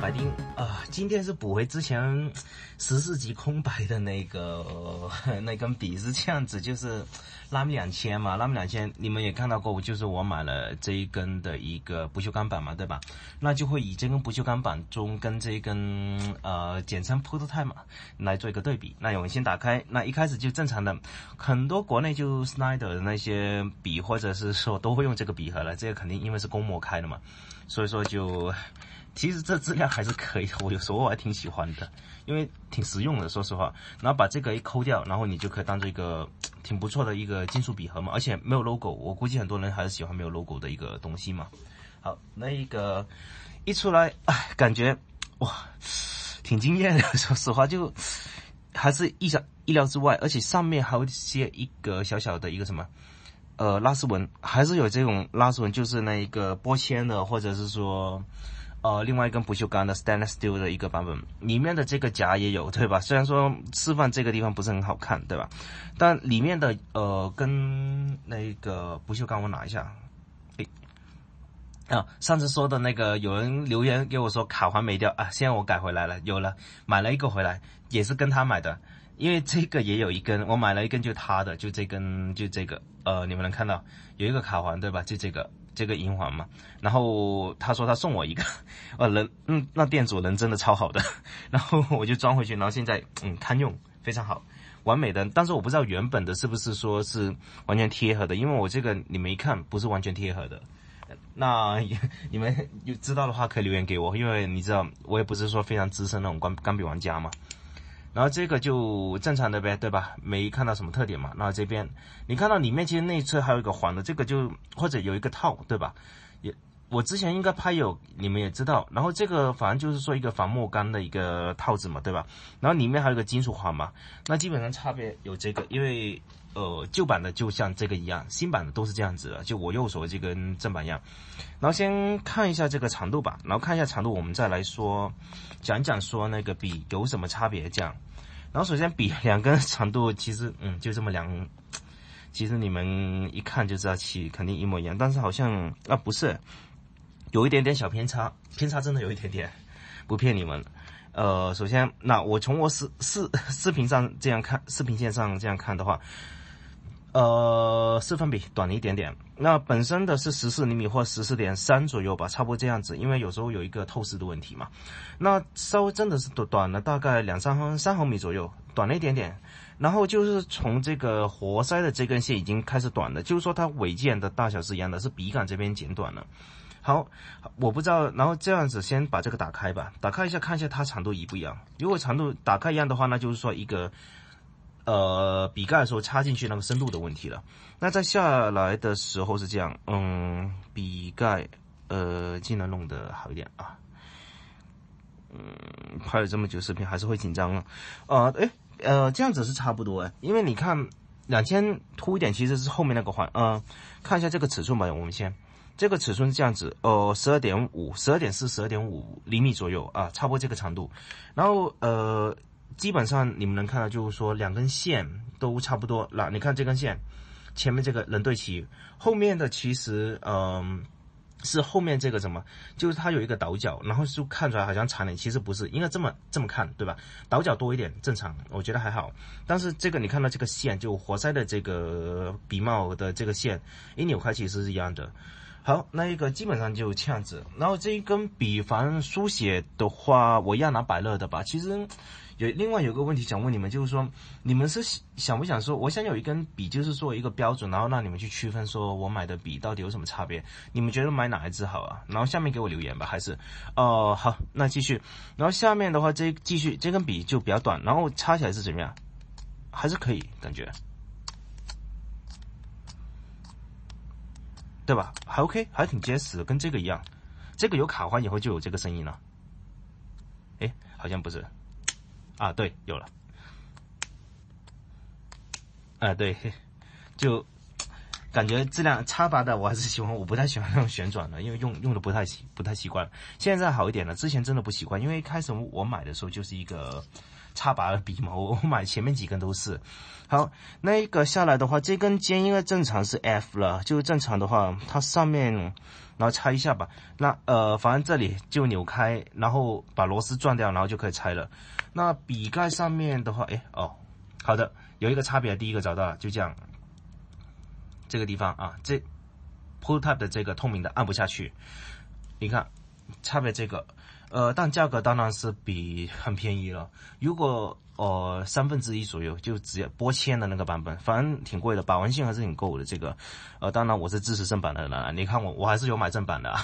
白丁啊，今天是补回之前十四级空白的那个 那根笔是这样子，就是拉米两千嘛，拉米两千你们也看到过，我就是我买了这一根的一个不锈钢板嘛，对吧？那就会以这根不锈钢板中跟这一根呃，简称 p o t o Time 嘛，来做一个对比。那我们先打开，那一开始就正常的，很多国内就 s n y i d e r 的那些笔或者是说都会用这个笔盒了，这个肯定因为是公模开的嘛，所以说就。其实这质量还是可以的，我有时候我还挺喜欢的，因为挺实用的。说实话，然后把这个一抠掉，然后你就可以当做一个挺不错的一个金属笔盒嘛。而且没有 logo，我估计很多人还是喜欢没有 logo 的一个东西嘛。好，那一个一出来，感觉哇，挺惊艳的。说实话，就还是意想意料之外，而且上面还一些一个小小的一个什么，呃，拉丝纹，还是有这种拉丝纹，就是那一个玻纤的，或者是说。呃，另外一根不锈钢的 stainless steel 的一个版本，里面的这个夹也有，对吧？虽然说示范这个地方不是很好看，对吧？但里面的呃，跟那个不锈钢我拿一下。哎，啊，上次说的那个有人留言给我说卡环没掉啊，现在我改回来了，有了，买了一个回来，也是跟他买的，因为这个也有一根，我买了一根就他的，就这根，就这个，呃，你们能看到有一个卡环，对吧？就这个。这个银环嘛，然后他说他送我一个，呃，人，嗯，那店主人真的超好的，然后我就装回去，然后现在，嗯，堪用，非常好，完美的，但是我不知道原本的是不是说是完全贴合的，因为我这个你们一看，不是完全贴合的，那你们有知道的话可以留言给我，因为你知道我也不是说非常资深那种钢钢笔玩家嘛。然后这个就正常的呗，对吧？没看到什么特点嘛。然后这边你看到里面其实内侧还有一个黄的，这个就或者有一个套，对吧？也我之前应该拍有，你们也知道。然后这个反正就是说一个防墨杆的一个套子嘛，对吧？然后里面还有一个金属环嘛。那基本上差别有这个，因为。呃，旧版的就像这个一样，新版的都是这样子的，就我右手就跟正版一样。然后先看一下这个长度吧，然后看一下长度，我们再来说，讲讲说那个笔有什么差别这样。然后首先笔两根长度其实，嗯，就这么两，其实你们一看就知道，其肯定一模一样。但是好像啊不是，有一点点小偏差，偏差真的有一点点，不骗你们。呃，首先那我从我视视视频上这样看，视频线上这样看的话。呃，四分比短了一点点。那本身的是十四厘米或十四点三左右吧，差不多这样子。因为有时候有一个透视的问题嘛。那稍微真的是短短了大概两三毫三毫米左右，短了一点点。然后就是从这个活塞的这根线已经开始短了，就是说它尾件的大小是一样的，是笔杆这边剪短了。好，我不知道。然后这样子先把这个打开吧，打开一下看一下它长度一不一样。如果长度打开一样的话，那就是说一个。呃，笔盖的时候插进去那个深度的问题了。那在下来的时候是这样，嗯，笔盖呃，尽量弄得好一点啊。嗯，拍了这么久视频还是会紧张啊。呃，哎，呃，这样子是差不多哎，因为你看，两千凸一点其实是后面那个环，嗯，看一下这个尺寸吧。我们先，这个尺寸是这样子，呃，十二点五，十二点四，十二点五厘米左右啊，差不多这个长度。然后呃。基本上你们能看到，就是说两根线都差不多。那你看这根线，前面这个能对齐，后面的其实嗯是后面这个什么，就是它有一个倒角，然后就看出来好像长点，其实不是，应该这么这么看，对吧？倒角多一点正常，我觉得还好。但是这个你看到这个线，就活塞的这个笔帽的这个线一扭开其实是一样的。好，那一个基本上就这样子。然后这一根笔，凡书写的话，我要拿百乐的吧，其实。有另外有个问题想问你们，就是说你们是想不想说，我想有一根笔，就是做一个标准，然后让你们去区分，说我买的笔到底有什么差别？你们觉得买哪一支好啊？然后下面给我留言吧，还是，哦，好，那继续。然后下面的话，这继续这根笔就比较短，然后插起来是怎么样？还是可以感觉，对吧？还 OK，还挺结实，跟这个一样。这个有卡环以后就有这个声音了。哎，好像不是。啊，对，有了。啊，对，就感觉质量差拔的，我还是喜欢，我不太喜欢那种旋转的，因为用用的不太习不太习惯。现在好一点了，之前真的不习惯，因为开始我买的时候就是一个插拔的笔毛，我买前面几根都是。好，那一个下来的话，这根尖应该正常是 F 了，就正常的话，它上面然后拆一下吧，那呃，反正这里就扭开，然后把螺丝转掉，然后就可以拆了。那笔盖上面的话，哎，哦，好的，有一个差别，第一个找到了，就这样，这个地方啊，这 put up 的这个透明的按不下去，你看，差别这个，呃，但价格当然是比很便宜了，如果呃三分之一左右就直接玻纤的那个版本，反正挺贵的，保玩性还是挺够的，这个，呃，当然我是支持正版的啦，你看我我还是有买正版的。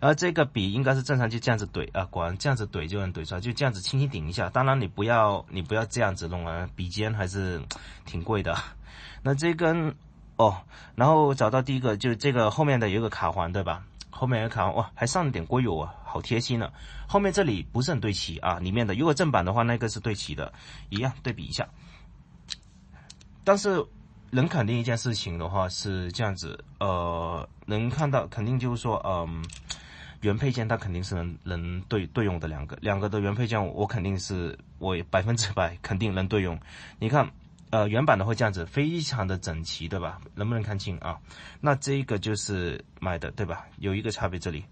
而这个笔应该是正常就这样子怼啊，果然这样子怼就能怼出来，就这样子轻轻顶一下。当然你不要你不要这样子弄啊，笔尖还是挺贵的。那这根哦，然后找到第一个就是这个后面的有个卡环对吧？后面有卡环哇，还上点硅油啊，好贴心啊。后面这里不是很对齐啊，里面的如果正版的话那个是对齐的，一样对比一下。但是能肯定一件事情的话是这样子，呃，能看到肯定就是说嗯。原配件它肯定是能能对对用的两个两个的原配件，我肯定是我百分之百肯定能对用。你看，呃，原版的会这样子，非常的整齐对吧？能不能看清啊？那这个就是买的对吧？有一个差别，这里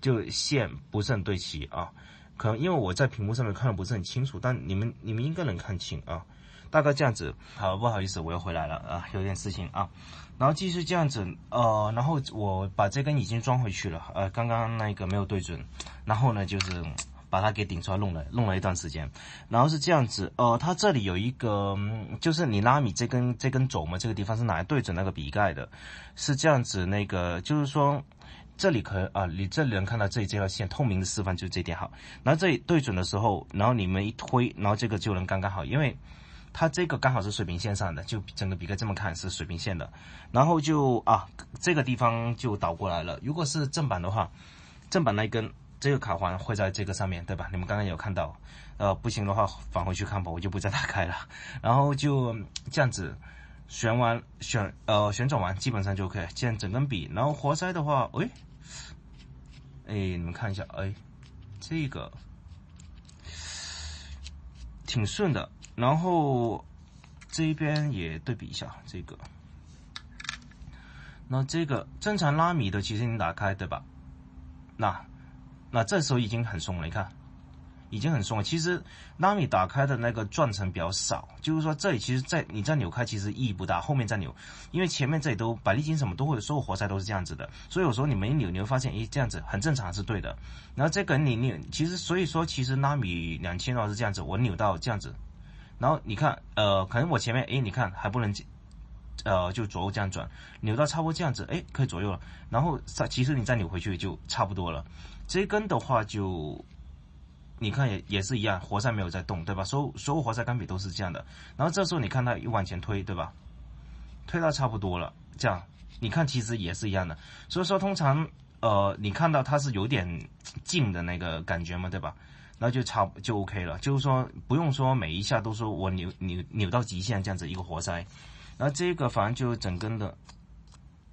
就线不是很对齐啊。可能因为我在屏幕上面看的不是很清楚，但你们你们应该能看清啊。大概这样子，好，不好意思，我又回来了啊，有点事情啊。然后继续这样子，呃，然后我把这根已经装回去了，呃，刚刚那个没有对准，然后呢就是把它给顶出来，弄了弄了一段时间。然后是这样子，呃，它这里有一个，就是你拉米这根这根轴嘛，这个地方是哪来对准那个笔盖的？是这样子，那个就是说这里可啊，你这里能看到这里这条线透明的示范就是这点好。然后这里对准的时候，然后你们一推，然后这个就能刚刚好，因为。它这个刚好是水平线上的，就整个笔盖这么看是水平线的，然后就啊这个地方就倒过来了。如果是正版的话，正版那一根这个卡环会在这个上面对吧？你们刚刚有看到，呃，不行的话返回去看吧，我就不再打开了。然后就这样子旋完旋呃旋转完，基本上就 OK。这样整根笔，然后活塞的话，哎哎你们看一下，哎这个。挺顺的，然后这一边也对比一下这个，那这个正常拉米的，其实你打开对吧？那那这时候已经很松了，你看。已经很松了。其实拉米打开的那个转程比较少，就是说这里其实，在你再扭开，其实意义不大。后面再扭，因为前面这里都百利金什么都会，所有活塞都是这样子的。所以有时候你没扭，你会发现，诶，这样子很正常，是对的。然后这根你扭，其实，所以说其实拉米两千是这样子，我扭到这样子，然后你看，呃，可能我前面，诶，你看还不能，呃，就左右这样转，扭到差不多这样子，哎，可以左右了。然后再其实你再扭回去就差不多了。这根的话就。你看也也是一样，活塞没有在动，对吧？所有所有活塞钢笔都是这样的。然后这时候你看它又往前推，对吧？推到差不多了，这样你看其实也是一样的。所以说通常呃，你看到它是有点静的那个感觉嘛，对吧？那就差就 OK 了，就是说不用说每一下都说我扭扭扭到极限这样子一个活塞，然后这个反正就整根的。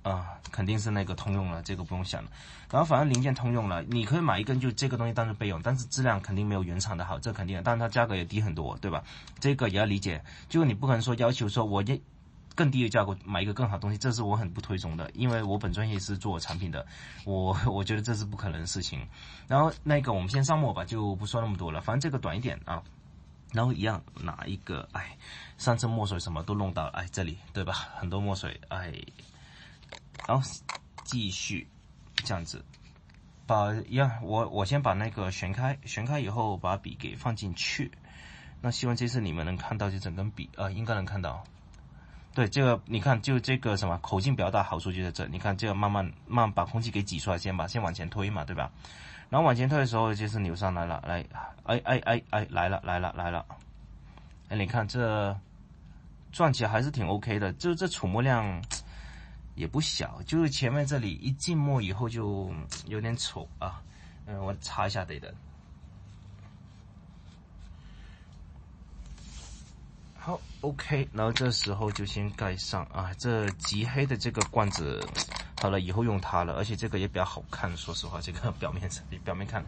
啊，肯定是那个通用了，这个不用想了。然后反正零件通用了，你可以买一根，就这个东西当做备用，但是质量肯定没有原厂的好，这肯定。但是它价格也低很多，对吧？这个也要理解。就你不可能说要求说，我就更低的价格买一个更好东西，这是我很不推崇的，因为我本专业是做产品的，我我觉得这是不可能的事情。然后那个我们先上墨吧，就不说那么多了，反正这个短一点啊。然后一样拿一个，哎，上次墨水什么都弄到，哎，这里对吧？很多墨水，哎。然后继续这样子，把呀，我我先把那个旋开，旋开以后把笔给放进去。那希望这次你们能看到这整根笔啊，应该能看到。对，这个你看，就这个什么口径比较大，好处就在这。你看，这个慢慢慢把空气给挤出来，先把先往前推嘛，对吧？然后往前推的时候就是扭上来了，来，哎哎哎哎，来了来了来了，哎，你看这转起来还是挺 OK 的，就这储墨量。也不小，就是前面这里一浸墨以后就有点丑啊。嗯，我擦一下得的。好，OK，然后这时候就先盖上啊。这极黑的这个罐子，好了以后用它了，而且这个也比较好看。说实话，这个表面上表面看，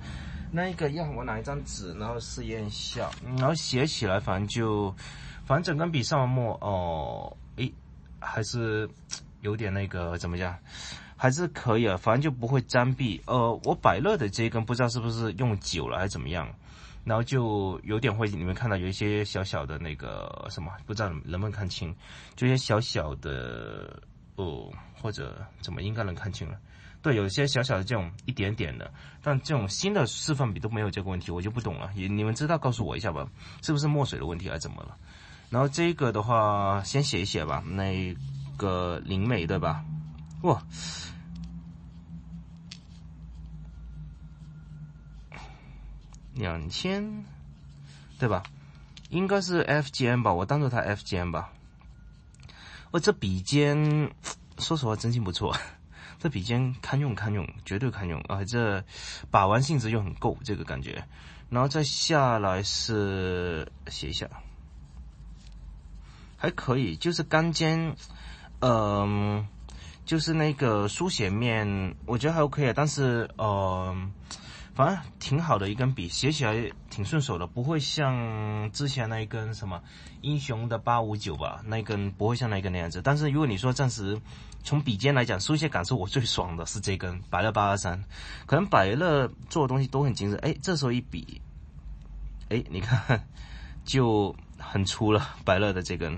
那一个要我拿一张纸，然后试验一下，然后写起来，反正就，反正整根笔上完墨哦，诶，还是。有点那个怎么讲，还是可以啊，反正就不会粘壁。呃，我百乐的这一根不知道是不是用久了还是怎么样，然后就有点会，你们看到有一些小小的那个什么，不知道能不能看清，就一些小小的哦，或者怎么应该能看清了。对，有些小小的这种一点点的，但这种新的示范笔都没有这个问题，我就不懂了。也你们知道告诉我一下吧，是不是墨水的问题还是怎么了？然后这个的话先写一写吧，那。个灵媒对吧？哇，两千对吧？应该是 F 尖吧，我当做它 F 尖吧。哦，这笔尖，说实话真心不错，这笔尖堪用堪用，绝对堪用啊！这把玩性质就很够，这个感觉。然后再下来是写一下，还可以，就是钢尖。嗯，就是那个书写面，我觉得还 OK 啊。但是，呃，反正挺好的一根笔，写起来挺顺手的，不会像之前那一根什么英雄的八五九吧，那根不会像那根那样子。但是，如果你说暂时从笔尖来讲书写感受，我最爽的是这根百乐八二三，可能百乐做的东西都很精致。哎，这时候一比，哎，你看 就很粗了，百乐的这根。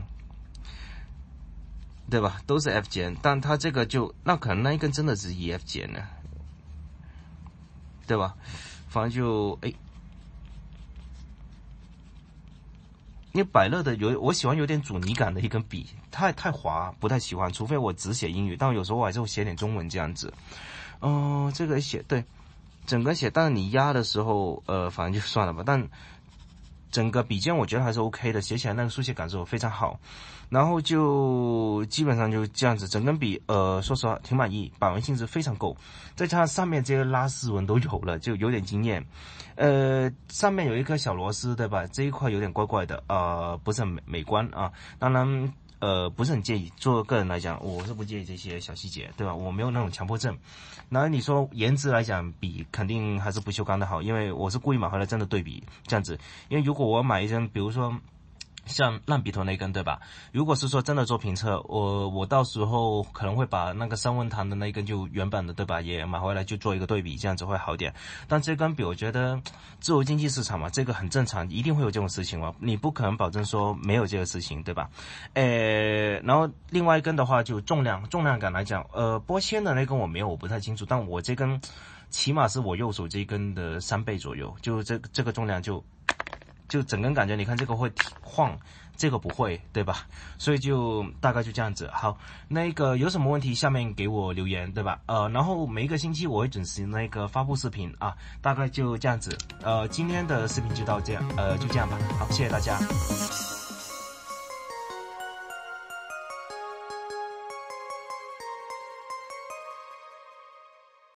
对吧？都是 F 尖，但它这个就那可能那一根真的是 E F 尖呢，对吧？反正就哎，因为百乐的有我喜欢有点阻尼感的一根笔，太太滑，不太喜欢。除非我只写英语，但有时候我还是会写点中文这样子。哦，这个写对，整个写，但是你压的时候，呃，反正就算了吧。但整个笔尖我觉得还是 OK 的，写起来那个书写感受非常好，然后就基本上就这样子，整根笔，呃，说实话挺满意，把玩性质非常够，再加上上面这些拉丝纹都有了，就有点惊艳，呃，上面有一颗小螺丝，对吧？这一块有点怪怪的，呃，不是很美美观啊，当然。呃，不是很介意。作为个人来讲，我是不介意这些小细节，对吧？我没有那种强迫症。那你说颜值来讲，比肯定还是不锈钢的好，因为我是故意买回来真的对比这样子。因为如果我买一双，比如说。像烂笔头那根，对吧？如果是说真的做评测，我我到时候可能会把那个三文堂的那一根就原版的，对吧？也买回来就做一个对比，这样子会好点。但这根笔，我觉得自由经济市场嘛，这个很正常，一定会有这种事情嘛，你不可能保证说没有这个事情，对吧？呃，然后另外一根的话，就重量重量感来讲，呃，波纤的那根我没有，我不太清楚，但我这根起码是我右手这一根的三倍左右，就这这个重量就。就整个人感觉，你看这个会晃，这个不会，对吧？所以就大概就这样子。好，那个有什么问题，下面给我留言，对吧？呃，然后每一个星期我会准时那个发布视频啊，大概就这样子。呃，今天的视频就到这样，呃，就这样吧。好，谢谢大家。